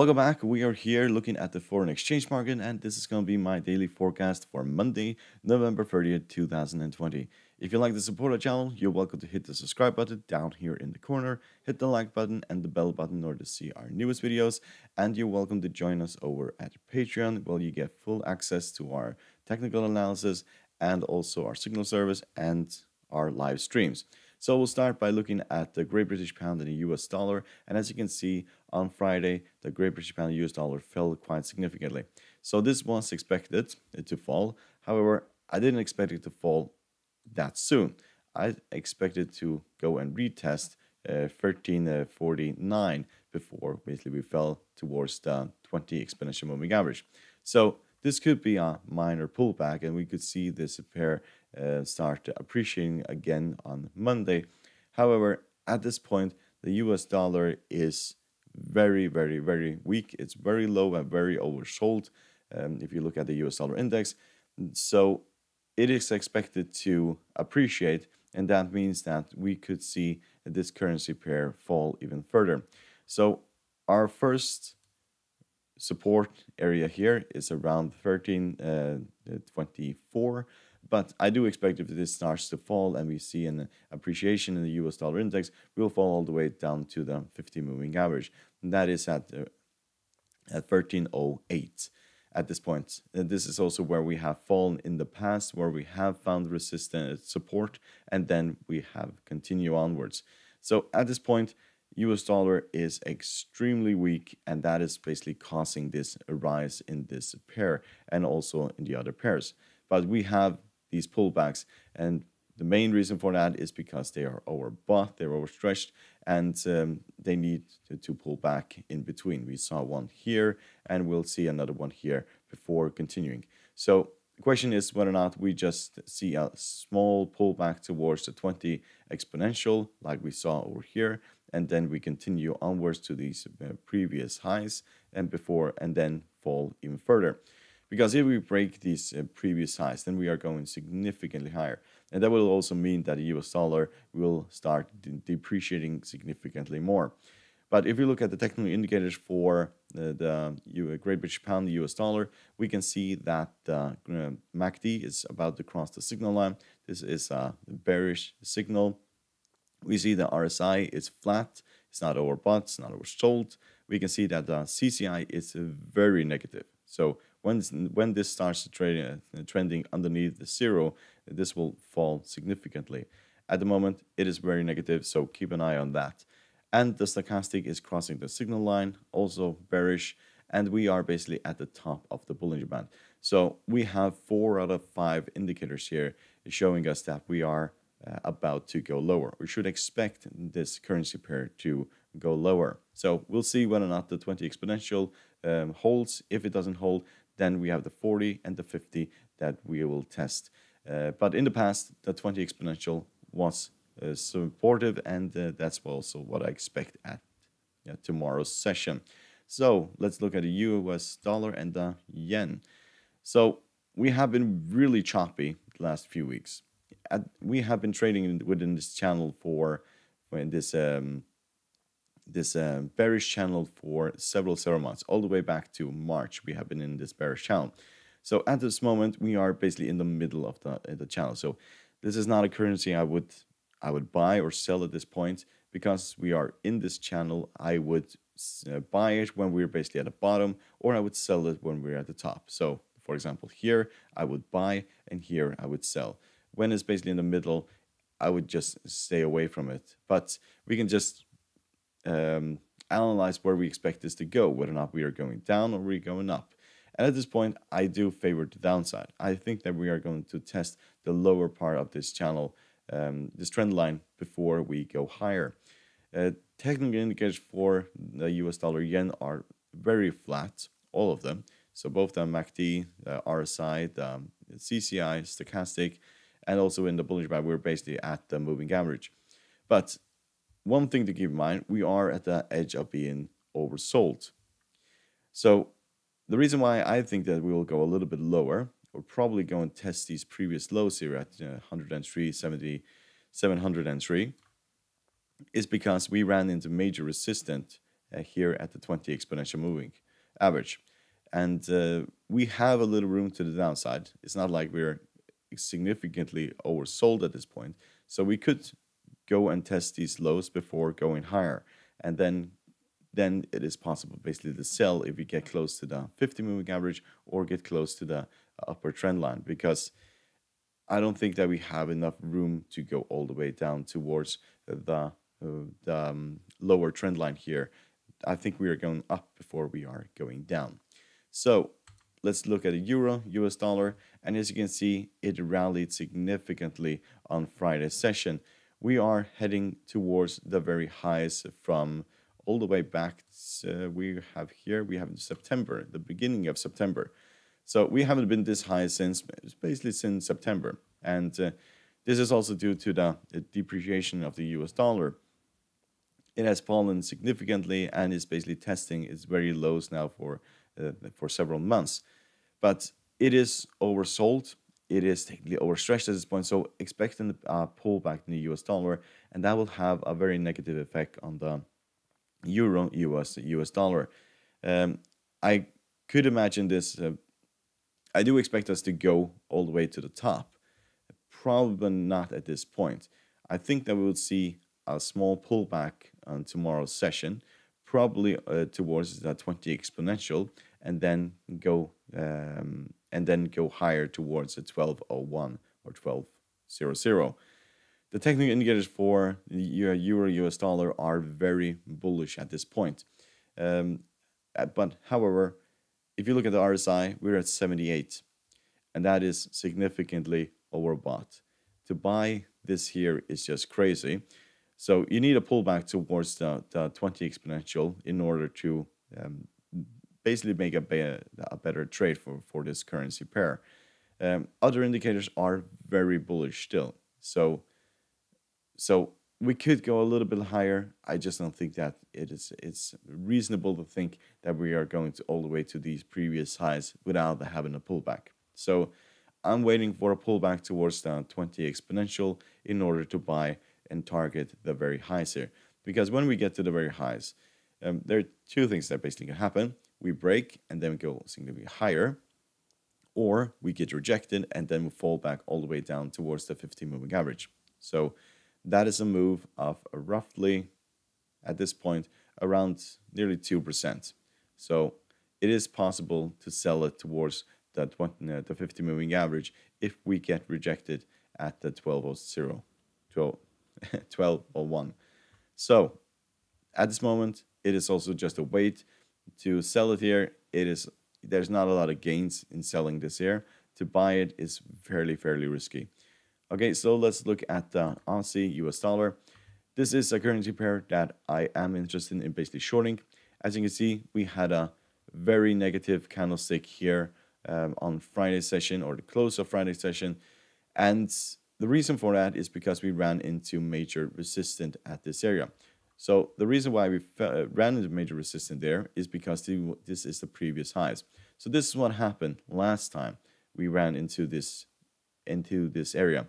Welcome back. We are here looking at the foreign exchange market and this is going to be my daily forecast for Monday, November 30th, 2020. If you like to support our channel, you're welcome to hit the subscribe button down here in the corner, hit the like button and the bell button in order to see our newest videos, and you're welcome to join us over at Patreon where you get full access to our technical analysis and also our signal service and our live streams. So we'll start by looking at the Great British Pound and the US dollar. And as you can see, on Friday, the Great British Pound and US dollar fell quite significantly. So this was expected to fall. However, I didn't expect it to fall that soon. I expected to go and retest uh, 1349 before basically we fell towards the 20 exponential moving average. So this could be a minor pullback and we could see this appear. Uh, start appreciating again on Monday. However, at this point, the US dollar is very, very, very weak. It's very low and very oversold um, if you look at the US dollar index. So it is expected to appreciate, and that means that we could see this currency pair fall even further. So our first support area here is around thirteen uh, twenty-four. uh, but I do expect if this starts to fall and we see an appreciation in the US dollar index, we'll fall all the way down to the 50 moving average. And that is at, uh, at 1308 at this point. And this is also where we have fallen in the past, where we have found resistance support, and then we have continued onwards. So at this point, US dollar is extremely weak, and that is basically causing this rise in this pair and also in the other pairs. But we have these pullbacks. And the main reason for that is because they are overbought, they're overstretched, and um, they need to, to, pull back in between. We saw one here, and we'll see another one here before continuing. So the question is whether or not we just see a small pullback towards the 20 exponential, like we saw over here, and then we continue onwards to these uh, previous highs, and before, and then fall even further. Because if we break these uh, previous highs, then we are going significantly higher. And that will also mean that the US dollar will start de depreciating significantly more. But if we look at the technical indicators for uh, the uh, Great British Pound, the US dollar, we can see that uh, MACD is about to cross the signal line. This is a bearish signal. We see the RSI is flat. It's not overbought. It's not oversold. We can see that the CCI is very negative. So when, when this starts trading, uh, trending underneath the zero, this will fall significantly. At the moment, it is very negative, so keep an eye on that. And the stochastic is crossing the signal line, also bearish, and we are basically at the top of the Bollinger Band. So we have four out of five indicators here showing us that we are uh, about to go lower. We should expect this currency pair to go lower. So we'll see whether or not the 20 exponential um, holds. If it doesn't hold, then we have the 40 and the 50 that we will test. Uh, but in the past, the 20 exponential was uh, supportive, and uh, that's also what I expect at tomorrow's session. So let's look at the US dollar and the yen. So we have been really choppy the last few weeks. At, we have been trading within this channel for in this um, this uh, bearish channel for several several months, all the way back to March. We have been in this bearish channel. So at this moment, we are basically in the middle of the, the channel. So this is not a currency I would I would buy or sell at this point because we are in this channel. I would uh, buy it when we're basically at the bottom, or I would sell it when we're at the top. So for example, here I would buy, and here I would sell. When it's basically in the middle, I would just stay away from it. But we can just um, analyze where we expect this to go, whether or not we are going down or we're going up. And at this point, I do favor the downside. I think that we are going to test the lower part of this channel, um, this trend line, before we go higher. Uh, technical indicators for the US dollar yen are very flat, all of them. So both the MACD, the RSI, the um, CCI, stochastic, and also in the bullish band, we're basically at the moving average. But one thing to keep in mind we are at the edge of being oversold. So, the reason why I think that we will go a little bit lower, we'll probably go and test these previous lows here at you uh, know, 103, 70, 703, is because we ran into major resistance uh, here at the 20 exponential moving average. And uh, we have a little room to the downside. It's not like we're significantly oversold at this point. So we could go and test these lows before going higher. And then then it is possible basically to sell if you get close to the 50 moving average or get close to the uh, upper trend line because I don't think that we have enough room to go all the way down towards the, uh, the um, lower trend line here. I think we are going up before we are going down. So let's look at the euro, US dollar, and as you can see, it rallied significantly on Friday's session we are heading towards the very highs from all the way back. Uh, we have here, we have September, the beginning of September. So we haven't been this high since basically since September. And uh, this is also due to the, the depreciation of the US dollar. It has fallen significantly and is basically testing its very lows now for, uh, for several months. But it is oversold it is technically overstretched at this point. So expecting a uh, pullback in the US dollar, and that will have a very negative effect on the euro, US, US dollar. Um, I could imagine this. Uh, I do expect us to go all the way to the top. Probably not at this point. I think that we will see a small pullback on tomorrow's session, probably uh, towards the 20 exponential, and then go um, and then go higher towards the 1201 or 1200. The technical indicators for the euro US dollar are very bullish at this point. Um, uh, but however, if you look at the RSI, we're at 78, and that is significantly overbought. To buy this here is just crazy. So you need a pullback towards the, the 20 exponential in order to um, basically make a, a better trade for, for this currency pair. Um, other indicators are very bullish still. So, so we could go a little bit higher. I just don't think that it is it's reasonable to think that we are going to all the way to these previous highs without having a pullback. So I'm waiting for a pullback towards the 20 exponential in order to buy and target the very highs here. Because when we get to the very highs, um, there are two things that basically can happen we break and then we go significantly higher, or we get rejected and then we fall back all the way down towards the 15 moving average. So that is a move of roughly, at this point, around nearly 2%. So it is possible to sell it towards uh, the, 20, the 50 moving average if we get rejected at the 1200, 12, 1201. So at this moment, it is also just a wait to sell it here, it is there's not a lot of gains in selling this here. To buy it is fairly, fairly risky. Okay, so let's look at the Aussie US dollar. This is a currency pair that I am interested in basically shorting. As you can see, we had a very negative candlestick here um, on Friday session or the close of Friday session. And the reason for that is because we ran into major resistance at this area. So the reason why we uh, ran into major resistance there is because this is the previous highs. So this is what happened last time we ran into this into this area.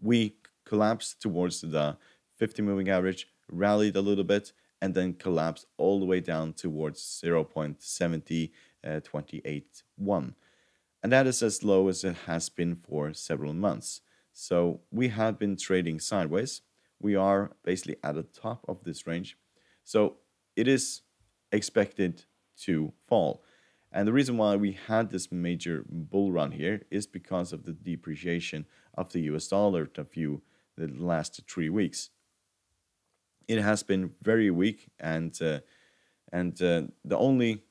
We collapsed towards the 50 moving average, rallied a little bit, and then collapsed all the way down towards 0.7028.1. Uh, and that is as low as it has been for several months. So we have been trading sideways we are basically at the top of this range. So it is expected to fall. And the reason why we had this major bull run here is because of the depreciation of the US dollar to few the last three weeks. It has been very weak, and uh, and uh, the only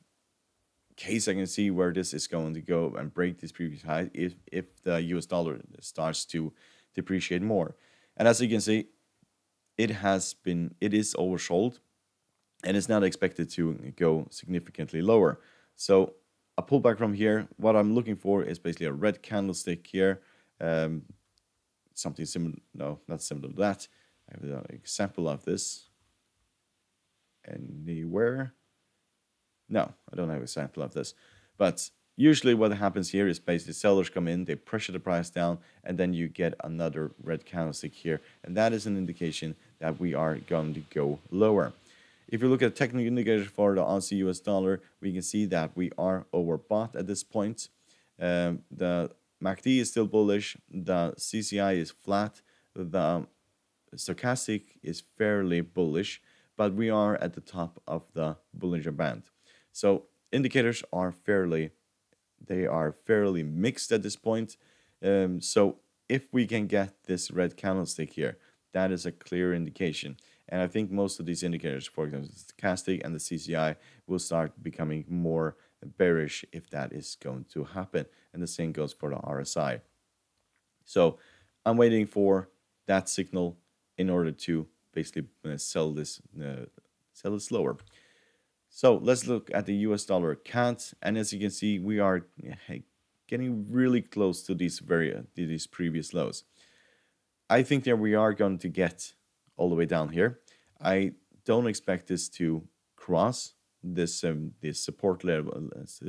case I can see where this is going to go and break this previous high is if the US dollar starts to depreciate more. And as you can see, it has been it is oversold and it's not expected to go significantly lower. So a pullback from here, what I'm looking for is basically a red candlestick here, um, something similar, no, not similar to that. I have an example of this anywhere. No, I don't have an example of this, but Usually what happens here is basically sellers come in, they pressure the price down, and then you get another red candlestick here. And that is an indication that we are going to go lower. If you look at technical indicators for the Aussie US dollar, we can see that we are overbought at this point. Um, the MACD is still bullish, the CCI is flat, the stochastic is fairly bullish, but we are at the top of the Bollinger Band. So indicators are fairly they are fairly mixed at this point. Um, so if we can get this red candlestick here, that is a clear indication. And I think most of these indicators, for example, the stochastic and the CCI, will start becoming more bearish if that is going to happen. And the same goes for the RSI. So I'm waiting for that signal in order to basically uh, sell this uh, sell this lower. So let's look at the US dollar CAD. And as you can see, we are getting really close to these, very, to these previous lows. I think that we are going to get all the way down here. I don't expect this to cross this um, this support level,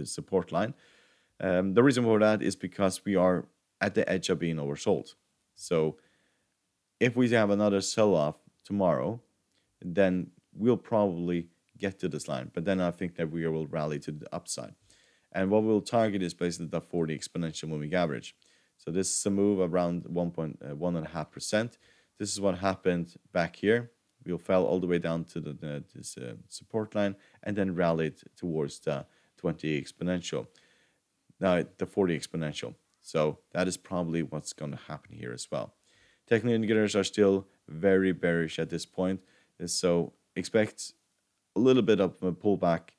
support line. Um, the reason for that is because we are at the edge of being oversold. So if we have another sell-off tomorrow, then we'll probably get to this line. But then I think that we will rally to the upside. And what we'll target is basically the 40 exponential moving average. So this is a move around 1.1.5%. Uh, this is what happened back here. We fell all the way down to the, the this, uh, support line and then rallied towards the 20 exponential. Now the 40 exponential. So that is probably what's going to happen here as well. Technical indicators are still very bearish at this point. So expect a little bit of a pullback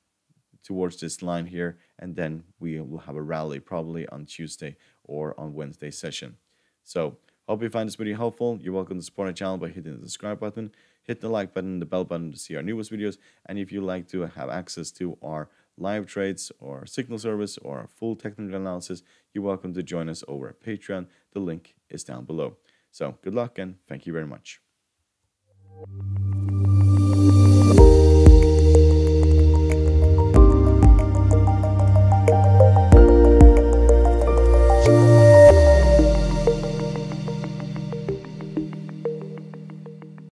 towards this line here, and then we will have a rally probably on Tuesday or on Wednesday session. So hope you find this video helpful. You're welcome to support our channel by hitting the subscribe button, hit the like button, the bell button to see our newest videos, and if you like to have access to our live trades or signal service or full technical analysis, you're welcome to join us over at Patreon. The link is down below. So good luck and thank you very much.